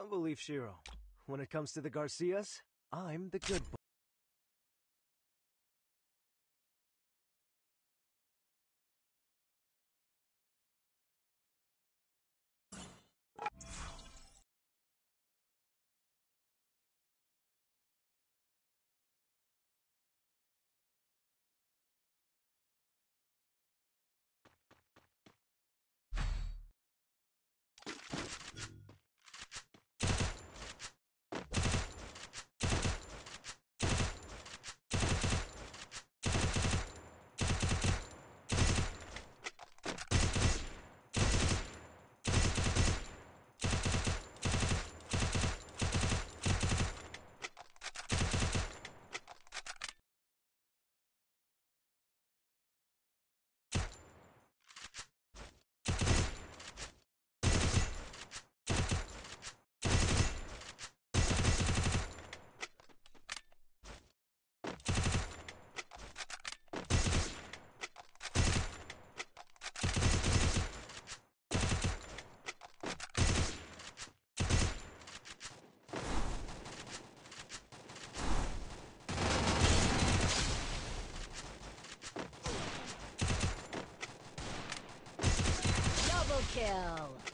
Don't believe Shiro. When it comes to the Garcias, I'm the good boy. kill.